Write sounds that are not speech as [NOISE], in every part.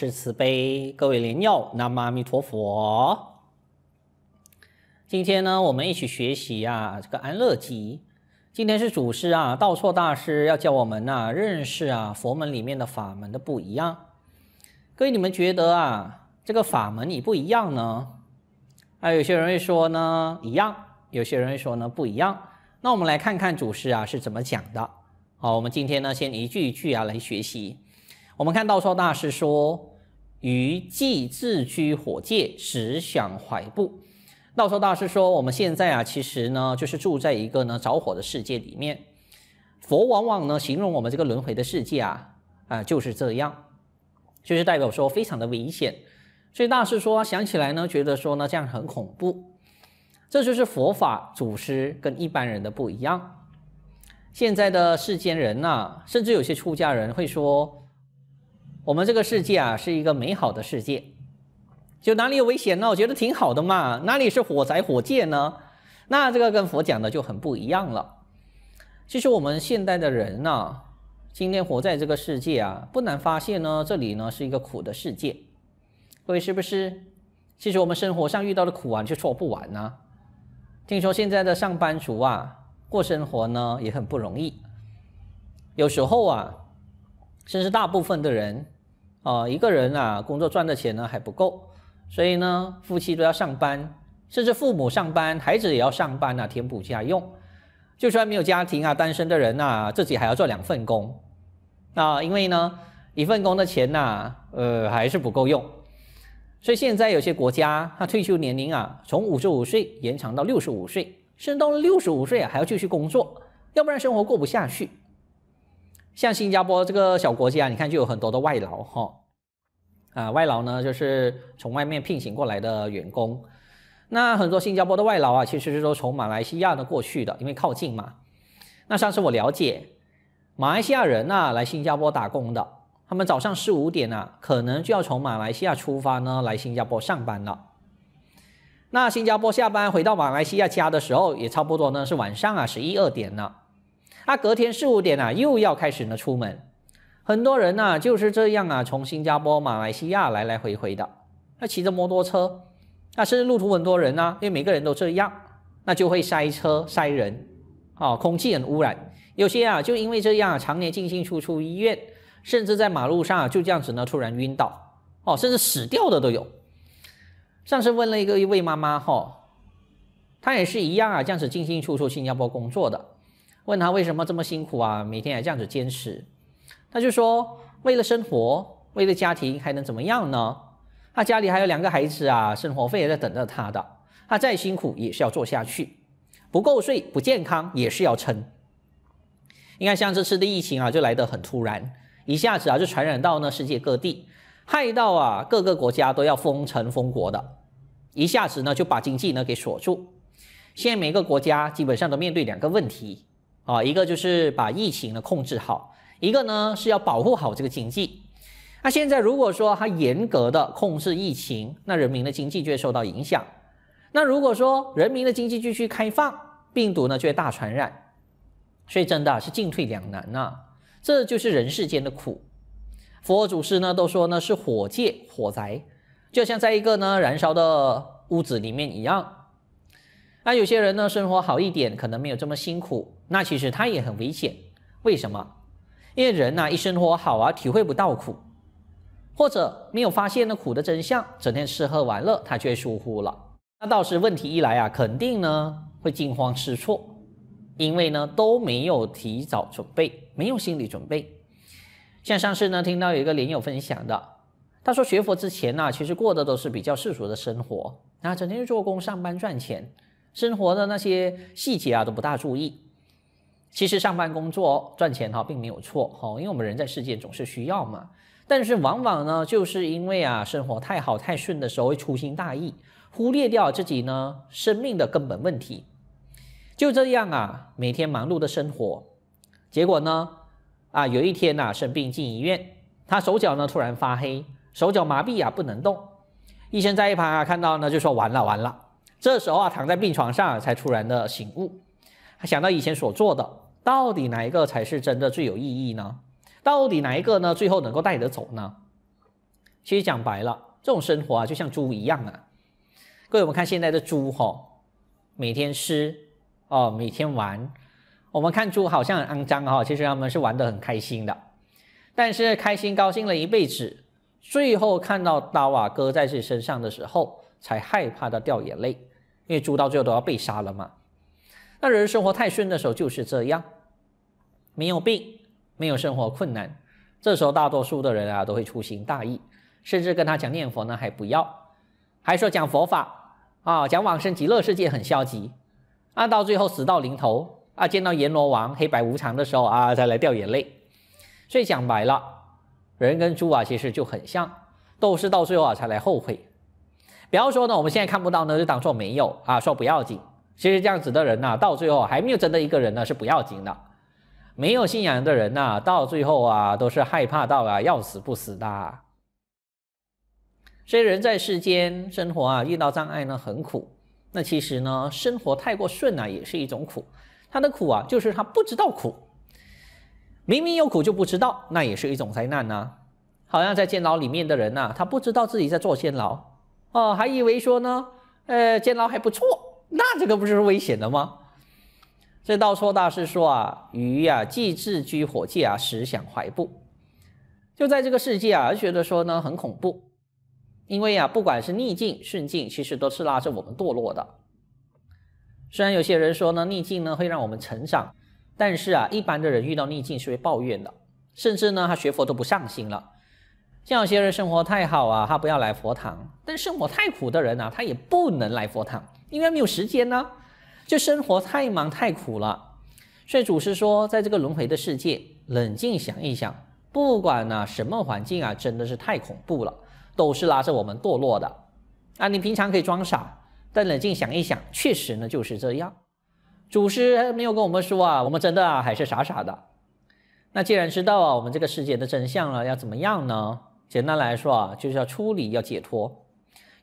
是慈悲，各位莲友，南无阿弥陀佛。今天呢，我们一起学习啊，这个安乐集。今天是祖师啊，道错大师要教我们呐认识啊佛门里面的法门的不一样。各位，你们觉得啊，这个法门你不一样呢？啊，有些人会说呢，一样；有些人会说呢，不一样。那我们来看看祖师啊是怎么讲的。好，我们今天呢，先一句一句啊来学习。我们看道寿大师说：“于既自居火界，实想怀步。”道寿大师说：“我们现在啊，其实呢，就是住在一个呢着火的世界里面。佛往往呢形容我们这个轮回的世界啊，啊就是这样，就是代表说非常的危险。所以大师说，想起来呢，觉得说呢这样很恐怖。这就是佛法祖师跟一般人的不一样。现在的世间人呐，甚至有些出家人会说。”我们这个世界啊，是一个美好的世界，就哪里有危险呢？我觉得挺好的嘛。哪里是火灾火界呢？那这个跟佛讲的就很不一样了。其实我们现代的人呢，今天活在这个世界啊，不难发现呢，这里呢是一个苦的世界。各位是不是？其实我们生活上遇到的苦啊，就说不完呢。听说现在的上班族啊，过生活呢也很不容易。有时候啊，甚至大部分的人。啊，一个人啊，工作赚的钱呢还不够，所以呢，夫妻都要上班，甚至父母上班，孩子也要上班啊，填补家用。就算没有家庭啊，单身的人啊，自己还要做两份工。啊，因为呢，一份工的钱呐，呃，还是不够用。所以现在有些国家他退休年龄啊，从五十五岁延长到六十五岁，甚至到了六十五岁啊，还要继续工作，要不然生活过不下去。像新加坡这个小国家你看就有很多的外劳哈，啊，外劳呢就是从外面聘请过来的员工，那很多新加坡的外劳啊，其实是都从马来西亚呢过去的，因为靠近嘛。那上次我了解，马来西亚人啊来新加坡打工的，他们早上四五点啊，可能就要从马来西亚出发呢来新加坡上班了。那新加坡下班回到马来西亚家的时候，也差不多呢是晚上啊十一二点了。他隔天四五点啊又要开始呢出门，很多人呢就是这样啊从新加坡、马来西亚来来回回的，他骑着摩托车，那至路途很多人呢，因为每个人都这样，那就会塞车塞人，哦，空气很污染，有些啊就因为这样常年进进出出医院，甚至在马路上啊就这样子呢突然晕倒哦，甚至死掉的都有。上次问了一个一位妈妈哈，她也是一样啊这样子进进出出新加坡工作的。问他为什么这么辛苦啊？每天还这样子坚持，他就说为了生活，为了家庭还能怎么样呢？他家里还有两个孩子啊，生活费也在等着他的，他再辛苦也是要做下去，不够睡不健康也是要撑。你看，像这次的疫情啊，就来得很突然，一下子啊就传染到呢世界各地，害到啊各个国家都要封城封国的，一下子呢就把经济呢给锁住。现在每个国家基本上都面对两个问题。啊，一个就是把疫情呢控制好，一个呢是要保护好这个经济。那现在如果说他严格的控制疫情，那人民的经济就会受到影响。那如果说人民的经济继续开放，病毒呢就会大传染。所以真的是进退两难呐，这就是人世间的苦。佛祖师呢都说呢是火界火灾，就像在一个呢燃烧的屋子里面一样。那有些人呢，生活好一点，可能没有这么辛苦。那其实他也很危险，为什么？因为人呐，一生活好啊，体会不到苦，或者没有发现那苦的真相，整天吃喝玩乐，他却疏忽了。那到时问题一来啊，肯定呢会惊慌失措，因为呢都没有提早准备，没有心理准备。像上次呢，听到有一个莲友分享的，他说学佛之前呢，其实过的都是比较世俗的生活，那整天就做工上班赚钱。生活的那些细节啊都不大注意，其实上班工作赚钱哈并没有错哈，因为我们人在世间总是需要嘛。但是往往呢就是因为啊生活太好太顺的时候会粗心大意，忽略掉自己呢生命的根本问题。就这样啊每天忙碌的生活，结果呢啊有一天呐生病进医院，他手脚呢突然发黑，手脚麻痹啊不能动，医生在一旁啊看到呢就说完了完了。这时候啊，躺在病床上才突然的醒悟，想到以前所做的，到底哪一个才是真的最有意义呢？到底哪一个呢，最后能够带得走呢？其实讲白了，这种生活啊，就像猪一样啊。各位，我们看现在的猪哈，每天吃哦，每天玩。我们看猪好像很肮脏哈，其实他们是玩得很开心的。但是开心高兴了一辈子，最后看到刀啊割在自己身上的时候，才害怕的掉眼泪。因为猪到最后都要被杀了嘛，那人生活太顺的时候就是这样，没有病，没有生活困难，这时候大多数的人啊都会粗心大意，甚至跟他讲念佛呢还不要，还说讲佛法啊，讲往生极乐世界很消极，啊到最后死到临头啊见到阎罗王、黑白无常的时候啊才来掉眼泪，所以讲白了，人跟猪啊其实就很像，都是到最后啊才来后悔。比方说呢，我们现在看不到呢，就当做没有啊，说不要紧。其实这样子的人呐，到最后还没有真的一个人呢，是不要紧的。没有信仰的人呐，到最后啊，都是害怕到啊要死不死的。所以人在世间生活啊，遇到障碍呢很苦。那其实呢，生活太过顺啊，也是一种苦。他的苦啊，就是他不知道苦。明明有苦就不知道，那也是一种灾难啊。好像在监牢里面的人呐，他不知道自己在坐监牢。哦，还以为说呢，呃，监牢还不错，那这个不是危险的吗？这道错大师说啊，鱼呀，既自居火界啊，实想怀怖。就在这个世界啊，觉得说呢很恐怖，因为呀，不管是逆境顺境，其实都是拉着我们堕落的。虽然有些人说呢，逆境呢会让我们成长，但是啊，一般的人遇到逆境是会抱怨的，甚至呢，他学佛都不上心了。像有些人生活太好啊，他不要来佛堂；但生活太苦的人啊，他也不能来佛堂，因为没有时间呢。就生活太忙太苦了，所以祖师说，在这个轮回的世界，冷静想一想，不管呢什么环境啊，真的是太恐怖了，都是拉着我们堕落的。啊，你平常可以装傻，但冷静想一想，确实呢就是这样。祖师没有跟我们说啊，我们真的啊还是傻傻的。那既然知道啊我们这个世界的真相了，要怎么样呢？简单来说啊，就是要出离，要解脱，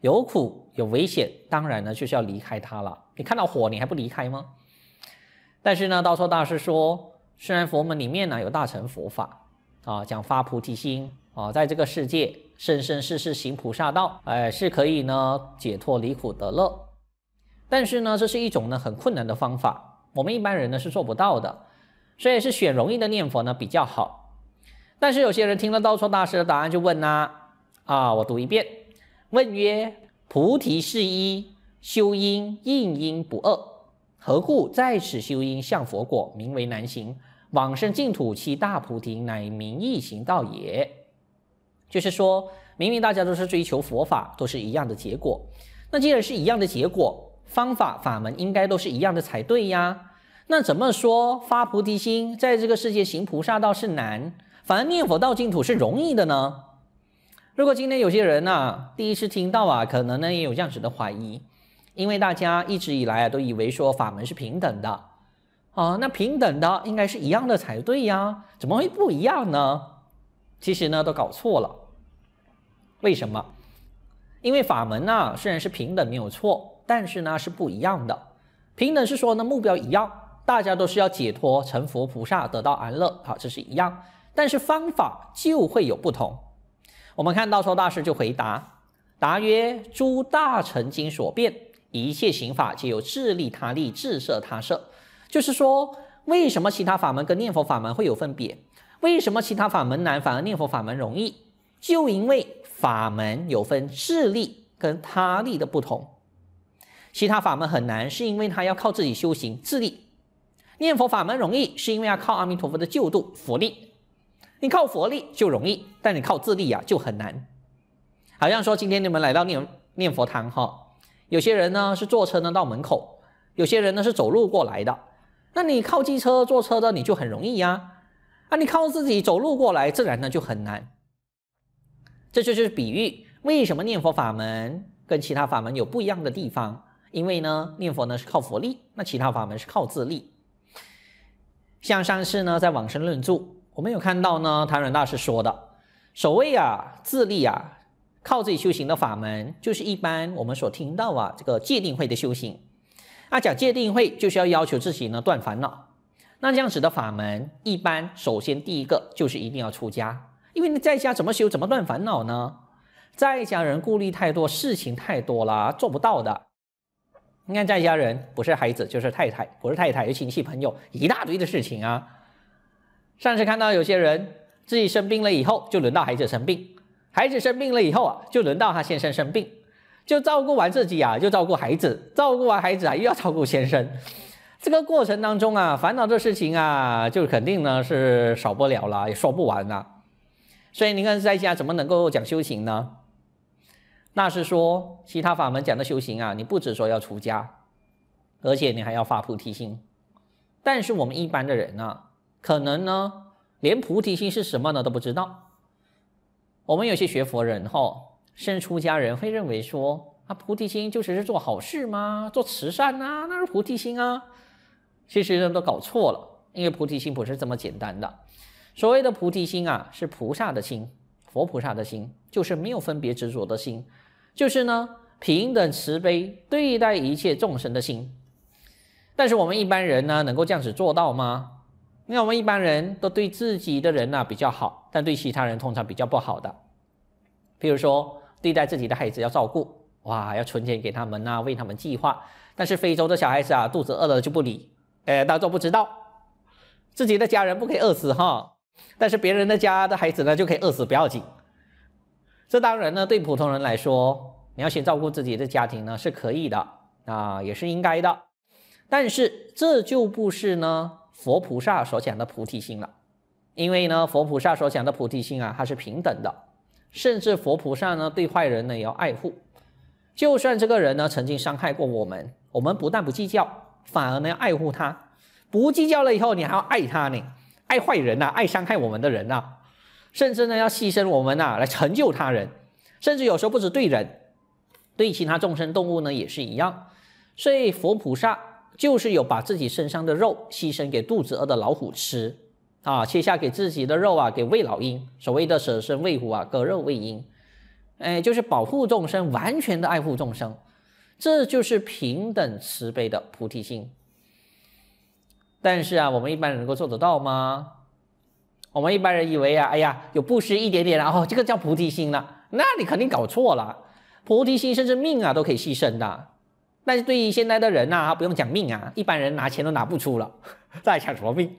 有苦有危险，当然呢就是要离开它了。你看到火，你还不离开吗？但是呢，道绰大师说，虽然佛门里面呢有大乘佛法啊，讲发菩提心啊，在这个世界生生世世行菩萨道，哎，是可以呢解脱离苦得乐。但是呢，这是一种呢很困难的方法，我们一般人呢是做不到的，所以是选容易的念佛呢比较好。但是有些人听了道绰大师的答案就问呐，啊，我读一遍。问曰：菩提是一，修因应因不二，何故在此修因向佛果，名为难行？往生净土，其大菩提，乃名易行道也。就是说明明大家都是追求佛法，都是一样的结果。那既然是一样的结果，方法法门应该都是一样的才对呀。那怎么说发菩提心，在这个世界行菩萨道是难？凡念佛到净土是容易的呢。如果今天有些人呢第一次听到啊，可能呢也有这样子的怀疑，因为大家一直以来啊都以为说法门是平等的啊，那平等的应该是一样的才对呀，怎么会不一样呢？其实呢都搞错了。为什么？因为法门呢虽然是平等没有错，但是呢是不一样的。平等是说呢目标一样，大家都是要解脱成佛菩萨得到安乐啊，这是一样。但是方法就会有不同。我们看到说大师就回答，答曰：诸大乘经所变一切行法，皆有自利他利、自色他色，就是说，为什么其他法门跟念佛法门会有分别？为什么其他法门难反而念佛法门容易？就因为法门有分自利跟他利的不同。其他法门很难，是因为他要靠自己修行自利；念佛法门容易，是因为要靠阿弥陀佛的救度福利，你靠佛力就容易，但你靠自力呀就很难。好像说今天你们来到念念佛堂哈，有些人呢是坐车呢到门口，有些人呢是走路过来的。那你靠机车坐车的你就很容易呀，啊，你靠自己走路过来自然呢就很难。这就是比喻，为什么念佛法门跟其他法门有不一样的地方？因为呢念佛呢是靠佛力，那其他法门是靠自力。像上次呢在往生论著。我们有看到呢，谭仁大师说的，所谓啊自立啊，靠自己修行的法门，就是一般我们所听到啊这个戒定慧的修行。那讲戒定慧，就是要要求自己呢断烦恼。那这样子的法门，一般首先第一个就是一定要出家，因为你在家怎么修，怎么断烦恼呢？在家人顾虑太多，事情太多了，做不到的。你看在家人，不是孩子就是太太，不是太太有亲戚朋友一大堆的事情啊。上次看到有些人自己生病了以后，就轮到孩子生病；孩子生病了以后啊，就轮到他先生生病，就照顾完自己啊，就照顾孩子，照顾完孩子啊，又要照顾先生。这个过程当中啊，烦恼的事情啊，就肯定呢是少不了了，也说不完了。所以你看，在家怎么能够讲修行呢？那是说其他法门讲的修行啊，你不只说要出家，而且你还要发菩提心。但是我们一般的人呢？可能呢，连菩提心是什么呢都不知道。我们有些学佛人哈，甚至出家人会认为说啊，菩提心就是是做好事吗？做慈善啊，那是菩提心啊。其实人都搞错了，因为菩提心不是这么简单的。所谓的菩提心啊，是菩萨的心，佛菩萨的心，就是没有分别执着的心，就是呢平等慈悲对待一切众生的心。但是我们一般人呢，能够这样子做到吗？那我们一般人都对自己的人呢比较好，但对其他人通常比较不好的。比如说，对待自己的孩子要照顾，哇，要存钱给他们啊，为他们计划。但是非洲的小孩子啊，肚子饿了就不理，哎，当做不知道。自己的家人不可以饿死哈，但是别人的家的孩子呢就可以饿死不要紧。这当然呢，对普通人来说，你要先照顾自己的家庭呢是可以的啊，也是应该的。但是这就不是呢。佛菩萨所讲的菩提心了，因为呢，佛菩萨所讲的菩提心啊，它是平等的，甚至佛菩萨呢，对坏人呢也要爱护，就算这个人呢曾经伤害过我们，我们不但不计较，反而呢要爱护他，不计较了以后，你还要爱他呢，爱坏人呐，爱伤害我们的人呐，甚至呢要牺牲我们呐来成就他人，甚至有时候不止对人，对其他众生动物呢也是一样，所以佛菩萨。就是有把自己身上的肉牺牲给肚子饿的老虎吃，啊，切下给自己的肉啊，给喂老鹰。所谓的舍身喂虎啊，割肉喂鹰，哎，就是保护众生，完全的爱护众生，这就是平等慈悲的菩提心。但是啊，我们一般人能够做得到吗？我们一般人以为啊，哎呀，有布施一点点，然、哦，这个叫菩提心了，那你肯定搞错了。菩提心甚至命啊都可以牺牲的。但是对于现在的人呐，他不用讲命啊，一般人拿钱都拿不出了，再 [LAUGHS] 讲什么命？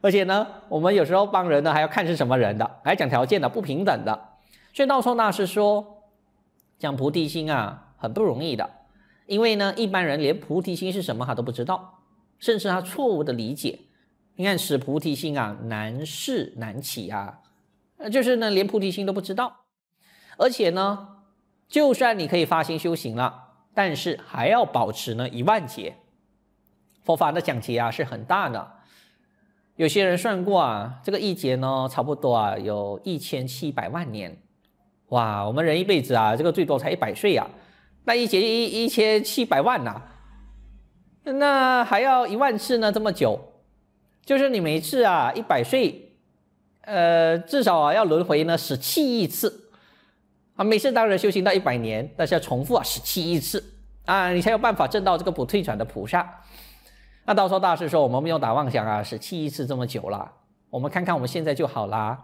而且呢，我们有时候帮人呢，还要看是什么人的，还讲条件的，不平等的。所以道绰大师说，讲菩提心啊，很不容易的，因为呢，一般人连菩提心是什么他都不知道，甚至他错误的理解。你看，使菩提心啊难事难起啊，就是呢，连菩提心都不知道。而且呢，就算你可以发心修行了。但是还要保持呢一万劫，佛法的讲解啊是很大的。有些人算过啊，这个一劫呢差不多啊有一千七百万年。哇，我们人一辈子啊，这个最多才一百岁呀，那一劫一一千七百万呐，那还要一万次呢，这么久，就是你每次啊一百岁，呃至少啊要轮回呢十七亿次。啊，每次当然修行到一百年，但是要重复啊十七亿次啊，你才有办法证到这个不退转的菩萨。那到时候大师说，我们不用打妄想啊，十七亿次这么久了，我们看看我们现在就好啦。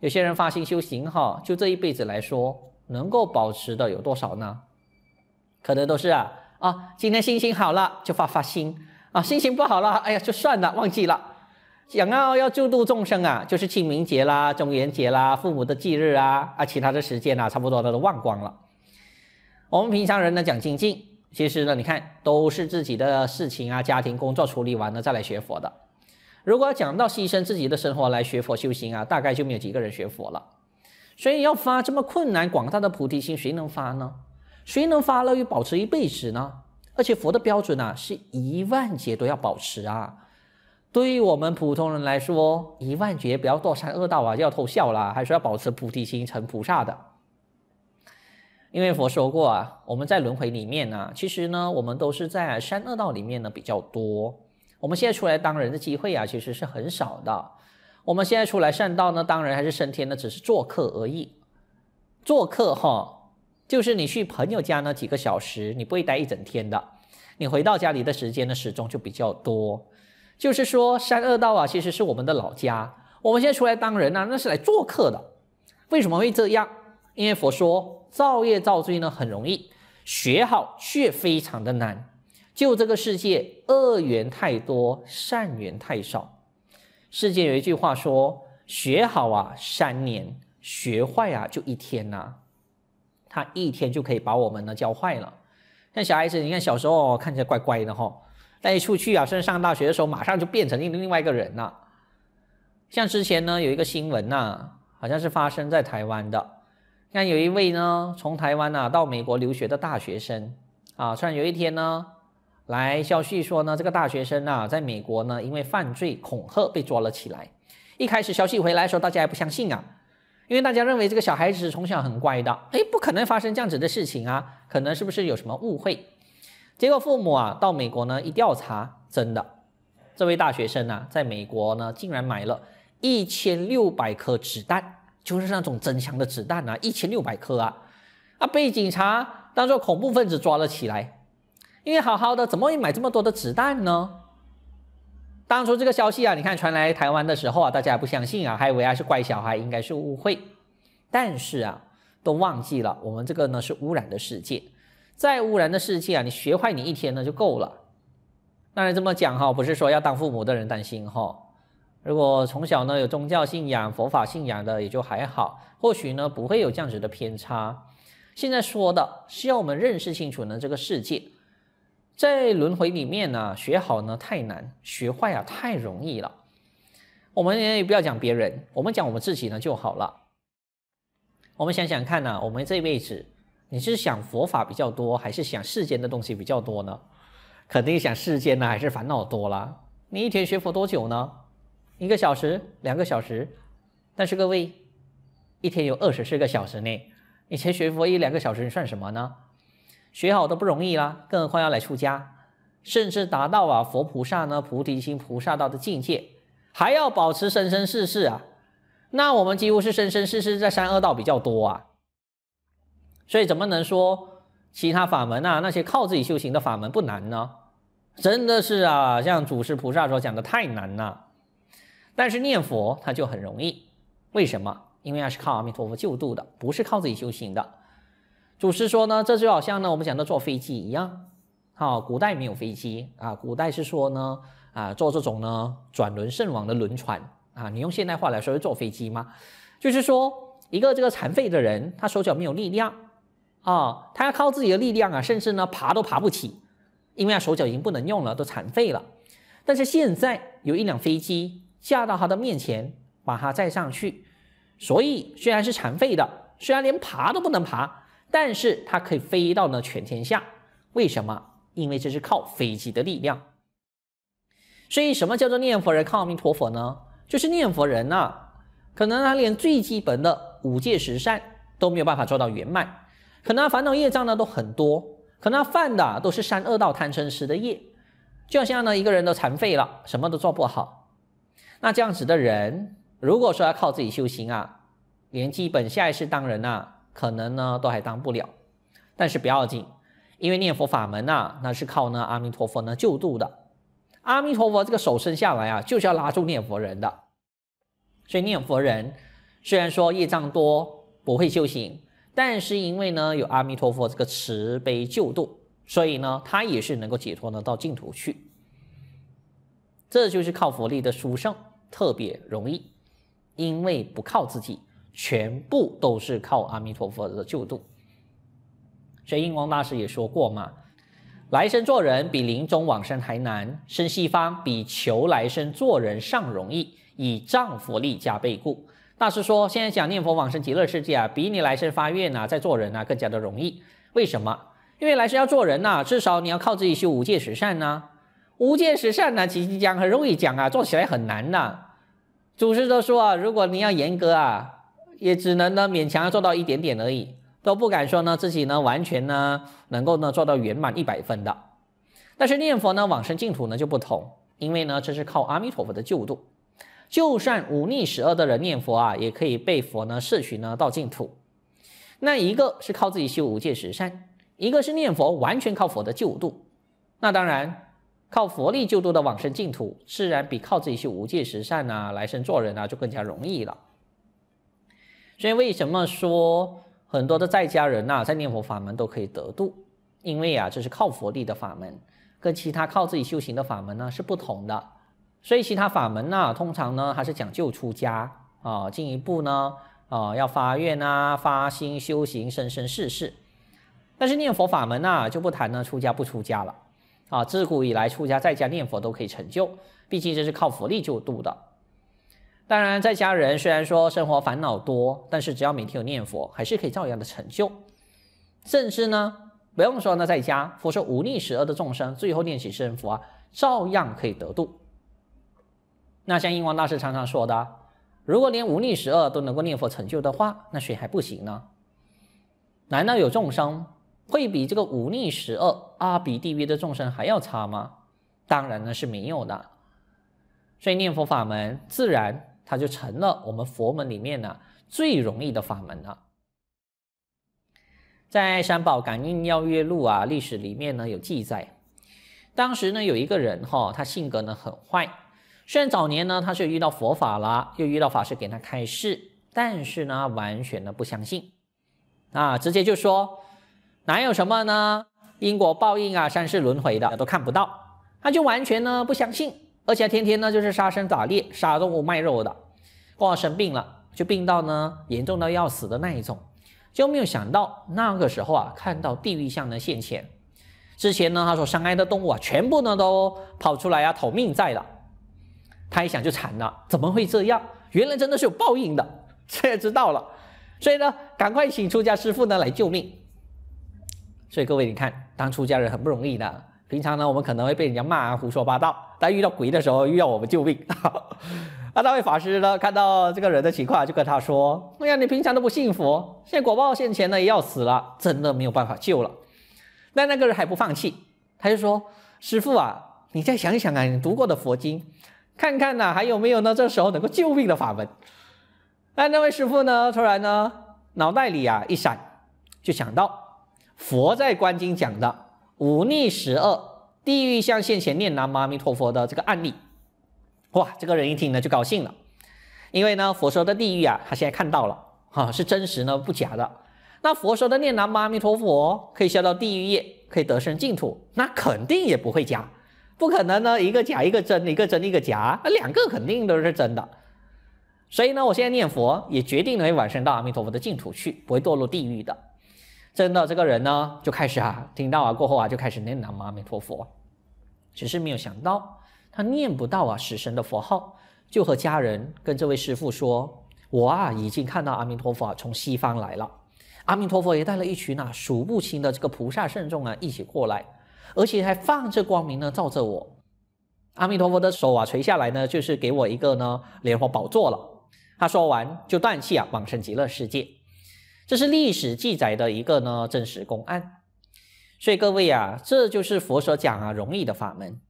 有些人发心修行哈，就这一辈子来说，能够保持的有多少呢？可能都是啊啊，今天心情好了就发发心啊，心情不好了，哎呀就算了，忘记了。想要要救度众生啊，就是清明节啦、中元节啦、父母的忌日啊啊，其他的时间啊，差不多他都忘光了。我们平常人呢讲精进，其实呢，你看都是自己的事情啊，家庭、工作处理完了再来学佛的。如果讲到牺牲自己的生活来学佛修行啊，大概就没有几个人学佛了。所以要发这么困难广大的菩提心，谁能发呢？谁能发了又保持一辈子呢？而且佛的标准啊，是一万劫都要保持啊。对于我们普通人来说，一万绝不要堕三恶道啊！要偷笑啦，还是要保持菩提心成菩萨的。因为佛说过啊，我们在轮回里面呢，其实呢，我们都是在三恶道里面呢比较多。我们现在出来当人的机会啊，其实是很少的。我们现在出来善道呢，当然还是升天呢，只是做客而已。做客哈，就是你去朋友家呢，几个小时，你不会待一整天的。你回到家里的时间呢，始终就比较多。就是说，善恶道啊，其实是我们的老家。我们现在出来当人啊，那是来做客的。为什么会这样？因为佛说造业造罪呢，很容易；学好却非常的难。就这个世界，恶缘太多，善缘太少。世界有一句话说：学好啊，三年；学坏啊，就一天呐。他一天就可以把我们呢教坏了。像小孩子，你看小时候看起来怪怪的哈。带出去啊，甚至上大学的时候，马上就变成另另外一个人了。像之前呢，有一个新闻呐，好像是发生在台湾的，像有一位呢，从台湾啊到美国留学的大学生啊，突然有一天呢，来消息说呢，这个大学生啊，在美国呢，因为犯罪恐吓被抓了起来。一开始消息回来的时候，大家还不相信啊，因为大家认为这个小孩子从小很乖的，哎，不可能发生这样子的事情啊，可能是不是有什么误会？结果父母啊到美国呢一调查，真的，这位大学生呢在美国呢竟然买了一千六百颗子弹，就是那种增强的子弹啊，一千六百颗啊，啊被警察当做恐怖分子抓了起来，因为好好的怎么会买这么多的子弹呢？当初这个消息啊，你看传来台湾的时候啊，大家还不相信啊，还以为啊是乖小孩，应该是误会，但是啊，都忘记了我们这个呢是污染的世界。再污染的世界啊，你学坏你一天呢就够了。当然这么讲哈，不是说要当父母的人担心哈。如果从小呢有宗教信仰、佛法信仰的，也就还好，或许呢不会有这样子的偏差。现在说的是要我们认识清楚呢这个世界，在轮回里面呢学好呢太难，学坏啊太容易了。我们也不要讲别人，我们讲我们自己呢就好了。我们想想看呢，我们这辈子。你是想佛法比较多，还是想世间的东西比较多呢？肯定想世间呢，还是烦恼多了。你一天学佛多久呢？一个小时、两个小时？但是各位，一天有二十四个小时呢，你才学佛一两个小时，你算什么呢？学好都不容易啦，更何况要来出家，甚至达到啊佛菩萨呢、菩提心、菩萨道的境界，还要保持生生世世啊。那我们几乎是生生世世在三恶道比较多啊。所以怎么能说其他法门啊，那些靠自己修行的法门不难呢？真的是啊，像祖师菩萨所讲的太难了。但是念佛它就很容易，为什么？因为它是靠阿弥陀佛救度的，不是靠自己修行的。祖师说呢，这就好像呢，我们讲的坐飞机一样。好，古代没有飞机啊，古代是说呢，啊，坐这种呢转轮圣王的轮船啊，你用现代话来说是坐飞机吗？就是说一个这个残废的人，他手脚没有力量。啊，他要靠自己的力量啊，甚至呢爬都爬不起，因为他手脚已经不能用了，都残废了。但是现在有一辆飞机架到他的面前，把他载上去。所以虽然是残废的，虽然连爬都不能爬，但是他可以飞到呢全天下。为什么？因为这是靠飞机的力量。所以什么叫做念佛人？“阿弥陀佛”呢？就是念佛人啊，可能他连最基本的五戒十善都没有办法做到圆满。可能烦恼业障呢都很多，可能犯的都是三恶道贪嗔痴的业，就像呢一个人都残废了，什么都做不好。那这样子的人，如果说要靠自己修行啊，连基本下一世当人啊，可能呢都还当不了。但是不要紧，因为念佛法门呐，那是靠呢阿弥陀佛呢救度的。阿弥陀佛这个手伸下来啊，就是要拉住念佛人的。所以念佛人虽然说业障多，不会修行。但是因为呢有阿弥陀佛这个慈悲救度，所以呢他也是能够解脱呢到净土去。这就是靠佛力的殊胜，特别容易，因为不靠自己，全部都是靠阿弥陀佛的救度。所以印光大师也说过嘛，来生做人比临终往生还难，生西方比求来生做人尚容易，以丈佛力加倍故。大师说：“现在想念佛往生极乐世界啊，比你来生发愿呐、在做人呐更加的容易。为什么？因为来生要做人呐，至少你要靠自己修五戒十善呐。五戒十善呢，其实讲很容易讲啊，做起来很难呐。祖师都说啊，如果你要严格啊，也只能呢勉强做到一点点而已，都不敢说呢自己呢完全呢能够呢做到圆满一百分的。但是念佛呢往生净土呢就不同，因为呢这是靠阿弥陀佛的救度。”就算忤逆十二的人念佛啊，也可以被佛呢摄取呢到净土。那一个是靠自己修五戒十善，一个是念佛完全靠佛的救度。那当然，靠佛力救度的往生净土，自然比靠自己修五戒十善啊来生做人啊就更加容易了。所以为什么说很多的在家人呐在念佛法门都可以得度？因为啊这是靠佛力的法门，跟其他靠自己修行的法门呢是不同的。所以其他法门呢，通常呢还是讲究出家啊，进一步呢啊要发愿啊、发心修行生生世世。但是念佛法门呢就不谈呢出家不出家了啊，自古以来出家在家念佛都可以成就，毕竟这是靠佛力救度的。当然，在家人虽然说生活烦恼多，但是只要每天有念佛，还是可以照样的成就，甚至呢不用说呢在家，佛说无逆十恶的众生，最后念起圣佛啊，照样可以得度。那像印光大师常常说的，如果连五逆十二都能够念佛成就的话，那谁还不行呢？难道有众生会比这个五逆十二阿鼻地狱的众生还要差吗？当然呢是没有的。所以念佛法门，自然它就成了我们佛门里面呢最容易的法门了。在《三宝感应要月录》啊历史里面呢有记载，当时呢有一个人哈，他性格呢很坏。虽然早年呢，他是遇到佛法了，又遇到法师给他开示，但是呢，完全呢不相信，啊，直接就说哪有什么呢？因果报应啊，三世轮回的都看不到，他就完全呢不相信，而且天天呢就是杀生打猎，杀动物卖肉的。哇，生病了，就病到呢严重到要死的那一种，就没有想到那个时候啊，看到地狱像的现前，之前呢他所伤害的动物啊，全部呢都跑出来啊讨命债了。他一想就惨了，怎么会这样？原来真的是有报应的，[LAUGHS] 这知道了。所以呢，赶快请出家师傅呢来救命。所以各位，你看当出家人很不容易的。平常呢，我们可能会被人家骂啊、胡说八道，但遇到鬼的时候又要我们救命。啊，[LAUGHS] 那位法师呢，看到这个人的情况，就跟他说：“哎呀，你平常都不信佛，现在果报现前呢，也要死了，真的没有办法救了。”那那个人还不放弃，他就说：“师傅啊，你再想想啊，你读过的佛经。”看看呐，还有没有呢？这时候能够救命的法门。哎，那位师傅呢？突然呢，脑袋里啊一闪，就想到佛在《观经》讲的五逆十恶，地狱像现前，念南无阿弥陀佛的这个案例。哇，这个人一听呢就高兴了，因为呢，佛说的地狱啊，他现在看到了，哈，是真实呢，不假的。那佛说的念南无阿弥陀佛可以消到地狱业，可以得生净土，那肯定也不会假。不可能呢，一个假一个真，一个真一个假，两个肯定都是真的。所以呢，我现在念佛也决定能往生到阿弥陀佛的净土去，不会堕落地狱的。真的，这个人呢，就开始啊，听到啊过后啊，就开始念南无阿弥陀佛，只是没有想到他念不到啊，死神的佛号，就和家人跟这位师父说，我啊已经看到阿弥陀佛从西方来了，阿弥陀佛也带了一群啊数不清的这个菩萨圣众啊一起过来。而且还放着光明呢，照着我。阿弥陀佛的手啊垂下来呢，就是给我一个呢莲花宝座了。他说完就断气啊，往生极乐世界。这是历史记载的一个呢真实公案。所以各位啊，这就是佛所讲啊容易的法门。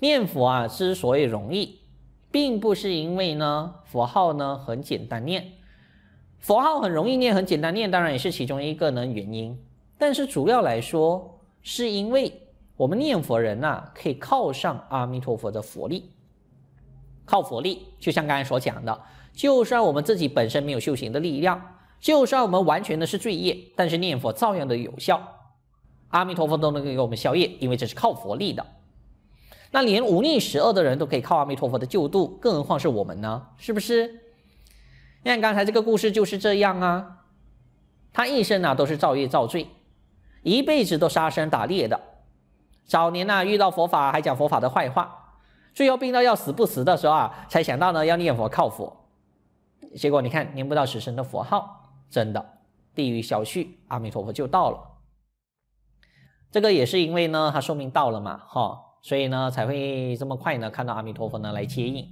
念佛啊之所以容易，并不是因为呢佛号呢很简单念，佛号很容易念，很简单念，当然也是其中一个呢原因。但是主要来说，是因为。我们念佛人呐，可以靠上阿弥陀佛的佛力，靠佛力，就像刚才所讲的，就算我们自己本身没有修行的力量，就算我们完全的是罪业，但是念佛照样的有效，阿弥陀佛都能给我们消业，因为这是靠佛力的。那连无逆十恶的人都可以靠阿弥陀佛的救度，更何况是我们呢？是不是？你看刚才这个故事就是这样啊，他一生呢都是造业造罪，一辈子都杀生打猎的。早年呐，遇到佛法还讲佛法的坏话，最后病到要死不死的时候啊，才想到呢要念佛靠佛。结果你看念不到十声的佛号，真的地狱消去，阿弥陀佛就到了。这个也是因为呢，他寿命到了嘛，哈，所以呢才会这么快呢看到阿弥陀佛呢来接应。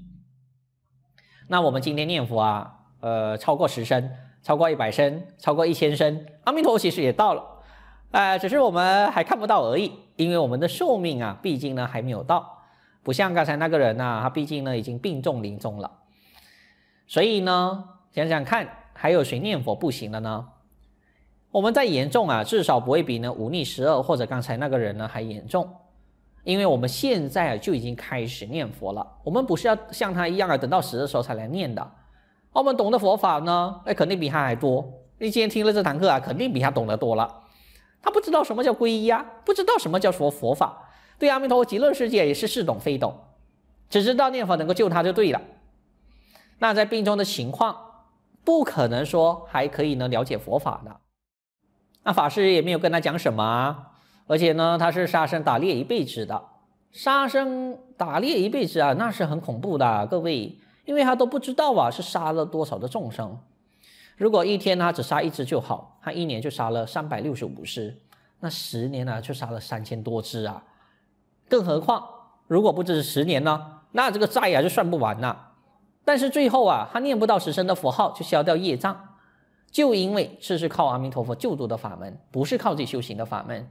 那我们今天念佛啊，呃，超过十声，超过一百声，超过一千声，阿弥陀佛其实也到了。呃，只是我们还看不到而已，因为我们的寿命啊，毕竟呢还没有到，不像刚才那个人呐，他毕竟呢已经病重临终了。所以呢，想想看，还有谁念佛不行的呢？我们在严重啊，至少不会比呢忤逆十恶或者刚才那个人呢还严重，因为我们现在就已经开始念佛了。我们不是要像他一样啊，等到死的时候才来念的。我们懂得佛法呢，那肯定比他还多。你今天听了这堂课啊，肯定比他懂得多了。他不知道什么叫皈依啊，不知道什么叫说佛法，对阿弥陀佛极乐世界也是似懂非懂，只知道念佛能够救他就对了。那在病中的情况，不可能说还可以能了解佛法的。那法师也没有跟他讲什么，啊，而且呢，他是杀生打猎一辈子的，杀生打猎一辈子啊，那是很恐怖的，各位，因为他都不知道啊，是杀了多少的众生。如果一天他只杀一只就好，他一年就杀了三百六十五只，那十年呢就杀了三千多只啊！更何况，如果不只是十年呢，那这个债啊就算不完了。但是最后啊，他念不到十声的佛号就消掉业障，就因为这是靠阿弥陀佛救度的法门，不是靠自己修行的法门。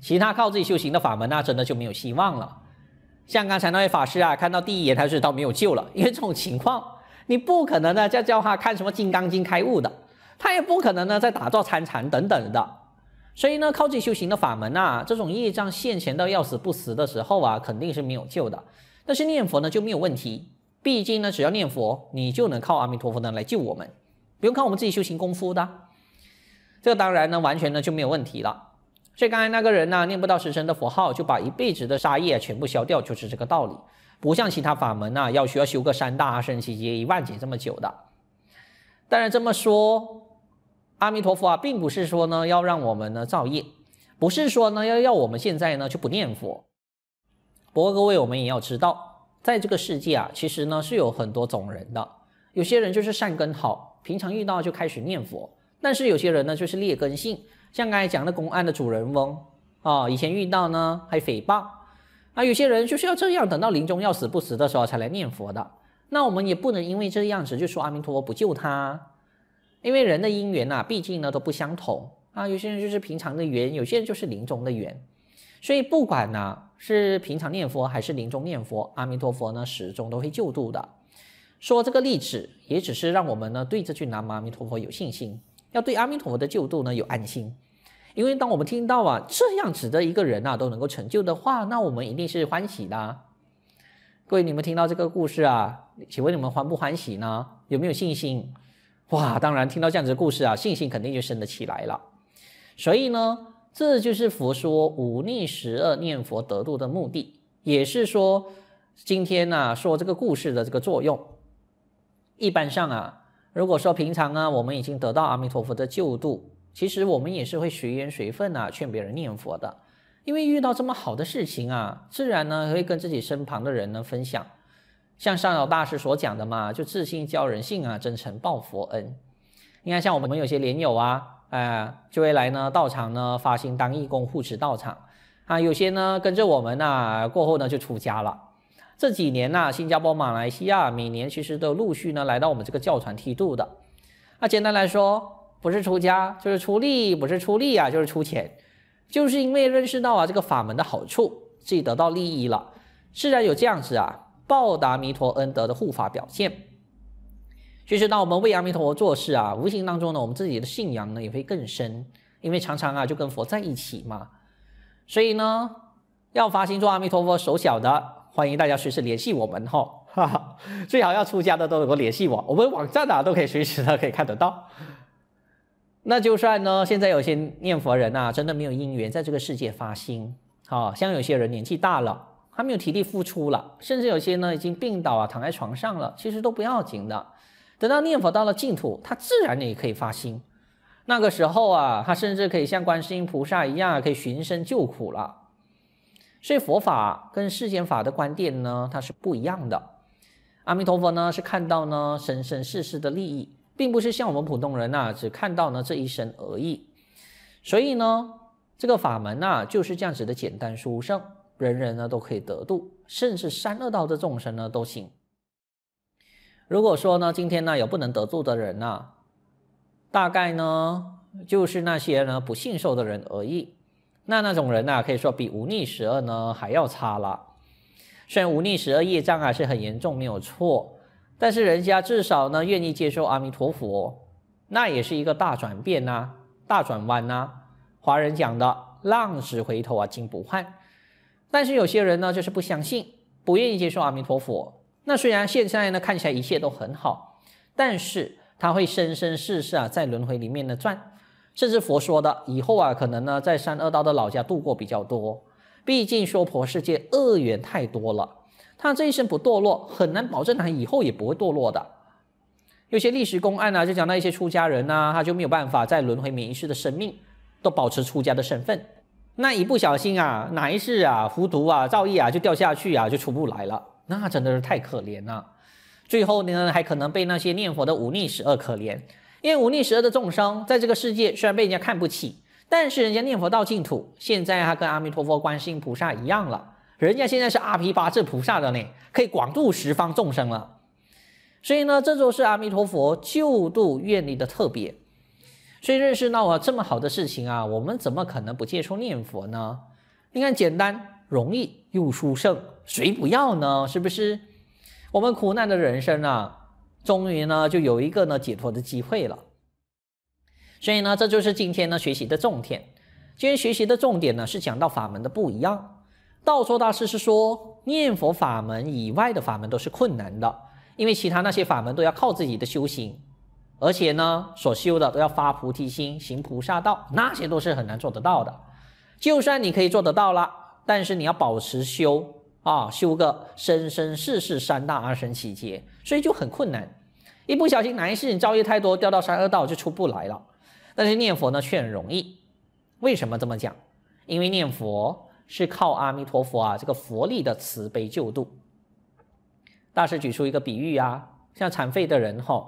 其他靠自己修行的法门啊，真的就没有希望了。像刚才那位法师啊，看到第一眼他就知道没有救了，因为这种情况。你不可能呢，再教他看什么《金刚经》开悟的，他也不可能呢，在打造参禅等等的，所以呢，靠自己修行的法门啊，这种业障现前到要死不死的时候啊，肯定是没有救的。但是念佛呢就没有问题，毕竟呢，只要念佛，你就能靠阿弥陀佛呢来救我们，不用靠我们自己修行功夫的。这个当然呢，完全呢就没有问题了。所以刚才那个人呢，念不到十声的佛号，就把一辈子的杀业全部消掉，就是这个道理。不像其他法门啊，要需要修个三大阿僧祇劫一万劫这么久的。当然这么说，阿弥陀佛啊，并不是说呢要让我们呢造业，不是说呢要要我们现在呢就不念佛。不过各位，我们也要知道，在这个世界啊，其实呢是有很多种人的，有些人就是善根好，平常遇到就开始念佛；但是有些人呢就是劣根性，像刚才讲的公案的主人翁啊，以前遇到呢还诽谤。啊，有些人就是要这样，等到临终要死不死的时候才来念佛的。那我们也不能因为这样子就说阿弥陀佛不救他，因为人的因缘呐，毕竟呢都不相同啊。有些人就是平常的缘，有些人就是临终的缘。所以不管呢是平常念佛还是临终念佛，阿弥陀佛呢始终都会救度的。说这个例子也只是让我们呢对这句南无阿弥陀佛有信心，要对阿弥陀佛的救度呢有安心。因为当我们听到啊这样子的一个人呐都能够成就的话，那我们一定是欢喜的。各位，你们听到这个故事啊，请问你们欢不欢喜呢？有没有信心？哇，当然听到这样子的故事啊，信心肯定就升得起来了。所以呢，这就是佛说五逆十恶念佛得度的目的，也是说今天呢说这个故事的这个作用。一般上啊，如果说平常啊我们已经得到阿弥陀佛的救度。其实我们也是会随缘随份啊，劝别人念佛的，因为遇到这么好的事情啊，自然呢会跟自己身旁的人呢分享。像上老大师所讲的嘛，就自信教人性啊，真诚报佛恩。你看，像我们有些莲友啊，啊就未来呢道场呢发心当义工护持道场啊，有些呢跟着我们啊过后呢就出家了。这几年呐，新加坡、马来西亚每年其实都陆续呢来到我们这个教团剃度的。啊，简单来说。不是出家就是出力，不是出力啊，就是出钱，就是因为认识到啊这个法门的好处，自己得到利益了，自然有这样子啊报答弥陀恩德的护法表现。其实，当我们为阿弥陀佛做事啊，无形当中呢，我们自己的信仰呢也会更深，因为常常啊就跟佛在一起嘛。所以呢，要发心做阿弥陀佛手小的，欢迎大家随时联系我们哈，[LAUGHS] 最好要出家的都能够联系我，我们网站啊都可以随时的可以看得到。那就算呢，现在有些念佛人呐，真的没有因缘在这个世界发心，好像有些人年纪大了，他没有体力付出了，甚至有些呢已经病倒啊，躺在床上了，其实都不要紧的。等到念佛到了净土，他自然也可以发心，那个时候啊，他甚至可以像观世音菩萨一样可以寻声救苦了。所以佛法跟世间法的观点呢，它是不一样的。阿弥陀佛呢，是看到呢生生世世的利益。并不是像我们普通人呐，只看到呢这一身而已。所以呢，这个法门呐就是这样子的简单殊胜，人人呢都可以得度，甚至三恶道的众生呢都行。如果说呢今天呢有不能得度的人呐，大概呢就是那些呢不信受的人而已。那那种人呐，可以说比无逆十恶呢还要差了。虽然无逆十恶业障啊是很严重，没有错。但是人家至少呢愿意接受阿弥陀佛，那也是一个大转变呐，大转弯呐。华人讲的浪子回头啊金不换。但是有些人呢就是不相信，不愿意接受阿弥陀佛。那虽然现在呢看起来一切都很好，但是他会生生世世啊在轮回里面的转。甚至佛说的以后啊可能呢在三恶道的老家度过比较多，毕竟娑婆世界恶缘太多了。他这一生不堕落，很难保证他以后也不会堕落的。有些历史公案呢，就讲到一些出家人呢，他就没有办法再轮回每一世的生命都保持出家的身份。那一不小心啊，哪一世啊，服毒啊，造业啊，就掉下去啊，就出不来了。那真的是太可怜了。最后呢，还可能被那些念佛的忤逆十二可怜，因为忤逆十二的众生，在这个世界虽然被人家看不起，但是人家念佛到净土，现在他跟阿弥陀佛、观世音菩萨一样了。人家现在是阿毗跋智菩萨的呢，可以广度十方众生了。所以呢，这就是阿弥陀佛救度愿力的特别。所以认识到啊这么好的事情啊，我们怎么可能不接受念佛呢？你看，简单、容易又殊胜，谁不要呢？是不是？我们苦难的人生啊，终于呢就有一个呢解脱的机会了。所以呢，这就是今天呢学习的重点。今天学习的重点呢是讲到法门的不一样。道说大师是说，念佛法门以外的法门都是困难的，因为其他那些法门都要靠自己的修行，而且呢，所修的都要发菩提心，行菩萨道，那些都是很难做得到的。就算你可以做得到了，但是你要保持修啊，修个生生世世三大阿僧祇劫，所以就很困难。一不小心，哪一世你造业太多，掉到三恶道就出不来了。但是念佛呢，却很容易。为什么这么讲？因为念佛。是靠阿弥陀佛啊，这个佛力的慈悲救度。大师举出一个比喻啊，像残废的人哈，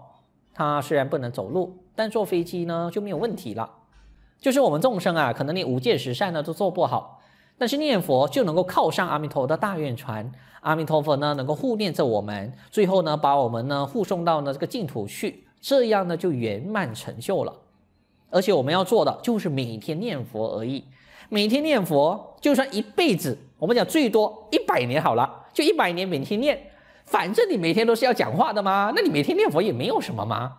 他虽然不能走路，但坐飞机呢就没有问题了。就是我们众生啊，可能连五戒十善呢都做不好，但是念佛就能够靠上阿弥陀佛的大愿船，阿弥陀佛呢能够护念着我们，最后呢把我们呢护送到呢这个净土去，这样呢就圆满成就了。而且我们要做的就是每天念佛而已。每天念佛，就算一辈子，我们讲最多一百年好了，就一百年每天念，反正你每天都是要讲话的嘛，那你每天念佛也没有什么嘛，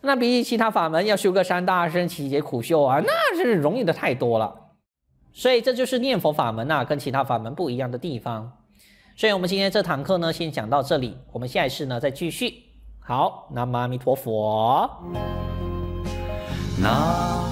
那比起其他法门要修个三大阿七节劫苦修啊，那是容易的太多了。所以这就是念佛法门呐，跟其他法门不一样的地方。所以我们今天这堂课呢，先讲到这里，我们下一次呢再继续。好，南无阿弥陀佛。那。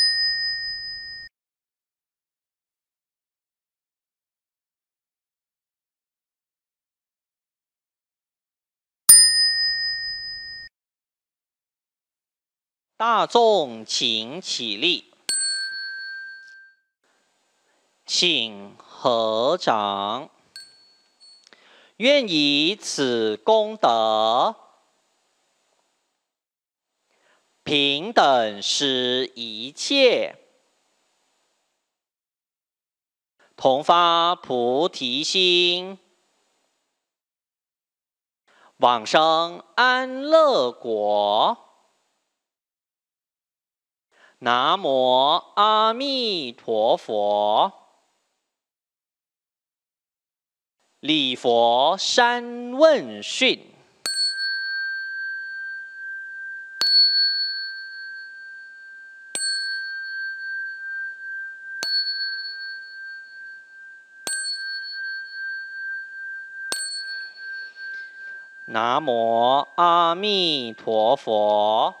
大众，请起立，请合掌。愿以此功德，平等施一切，同发菩提心，往生安乐国。南无阿弥陀佛，礼佛三问讯。南无阿弥陀佛。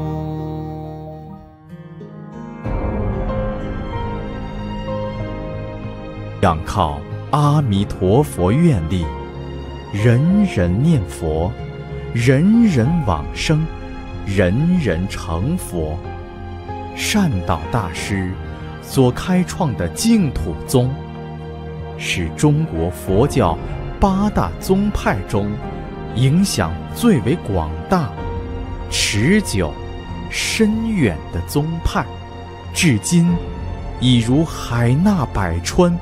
仰靠阿弥陀佛愿力，人人念佛，人人往生，人人成佛。善导大师所开创的净土宗，是中国佛教八大宗派中影响最为广大、持久、深远的宗派，至今已如海纳百川。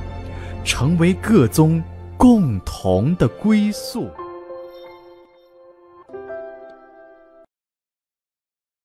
成为各宗共同的归宿。